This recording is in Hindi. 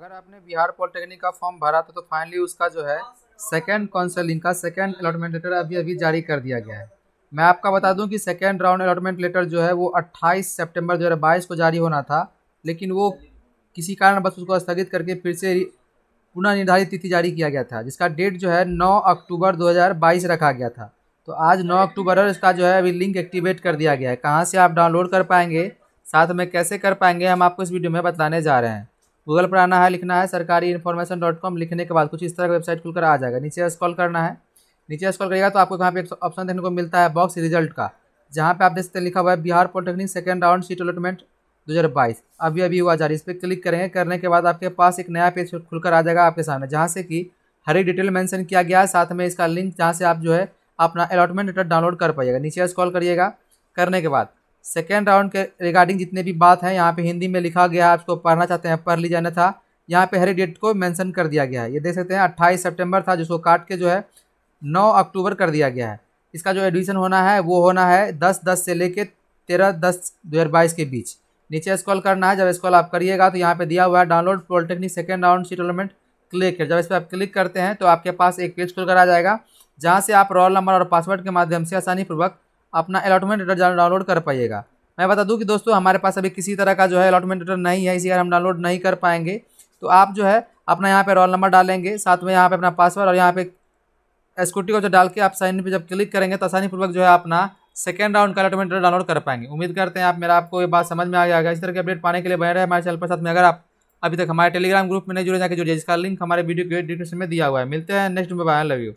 अगर आपने बिहार पॉलिटेक्निक का फॉर्म भरा था तो फाइनली उसका जो है सेकेंड काउंसलिंग का सेकेंड अलॉटमेंट लेटर अभी अभी जारी कर दिया गया है मैं आपका बता दूं कि सेकेंड राउंड अलॉटमेंट लेटर जो है वो 28 सितंबर 2022 को जारी होना था लेकिन वो किसी कारण बस उसको स्थगित करके फिर से पुनः निर्धारित तिथि जारी किया गया था जिसका डेट जो है 9 अक्टूबर 2022 रखा गया था तो आज 9 अक्टूबर है इसका जो है अभी लिंक एक्टिवेट कर दिया गया है कहाँ से आप डाउनलोड कर पाएंगे साथ में कैसे कर पाएंगे हम आपको इस वीडियो में बताने जा रहे हैं गूगल पर आना है लिखना है सरकारी इन्फॉर्मेशन डॉट कॉम लिखने के बाद कुछ इस तरह का वेबसाइट खुलकर आ जाएगा नीचे स्कॉल करना है नीचे स्कॉल करेगा तो आपको यहाँ पे ऑप्शन देखने को मिलता है बॉक्स रिजल्ट का जहाँ पे आप देख सकते हैं लिखा हुआ है Bihar polytechnic second round seat allotment बाईस अभी अभी हुआ जा रही है इस पर क्लिक करेंगे करने के बाद आपके पास एक नया पेज खुलकर आ जाएगा आपके सामने जहाँ से कि हर एक डिटेल मैंशन किया गया है साथ में इसका लिंक जहाँ से आप जो है अपना अलॉटमेंट लेटर डाउनलोड कर पाइएगा नीचे स्कॉल करिएगा करने के बाद सेकेंड राउंड के रिगार्डिंग जितने भी बात है यहाँ पे हिंदी में लिखा गया आप इसको पढ़ना चाहते हैं पढ़ जाना था यहाँ पे हर डेट को मेंशन कर दिया गया है ये देख सकते हैं अट्ठाईस सितंबर था जिसको काट के जो है नौ अक्टूबर कर दिया गया है इसका जो एडमिशन होना है वो होना है दस दस से लेके तेरह दस दो हज़ार बाईस के बीच नीचे स्कॉल करना है जब स्कॉल आप करिएगा तो यहाँ पर दिया हुआ है डाउनलोड पॉलिटेक्निक सेकेंड राउंड सी क्लिक जब इस पर आप क्लिक करते हैं तो आपके पास एक पेज खुलकर आ जाएगा जहाँ से आप रोल नंबर और पासवर्ड के माध्यम से आसानीपूर्वक अपना अलॉटमेंट लेटर डाउनलोड कर पाइएगा मैं बता दूं कि दोस्तों हमारे पास अभी किसी तरह का जो है अलॉटमेंट लेटर नहीं है इसी कारण हम डाउनलोड नहीं कर पाएंगे तो आप जो है अपना यहाँ पे रोल नंबर डालेंगे साथ में यहाँ पे अपना पासवर्ड और यहाँ पे स्कूटी को जो डाल के आप साइन पर जब क्लिक करेंगे तो आसानीपूर्वक जो है अपना सेकेंड राउंड का अलॉटमेंट लेटर डाउनलोड कर पाएंगे उम्मीद करते हैं आप मेरा आपको ये बात समझ में आ गया इस तरह के अपडेट पाने के लिए बने रहे हमारे चैनल पर साथ में अगर आप अभी तक हमारे टेलीग्राम ग्रुप में नहीं जुड़े जाकर जुड़े जिसका लिंक हमारे वीडियो के डिस्क्रिप्शन में दिया हुआ है मिलते हैं नेक्स्ट में बाय लव यू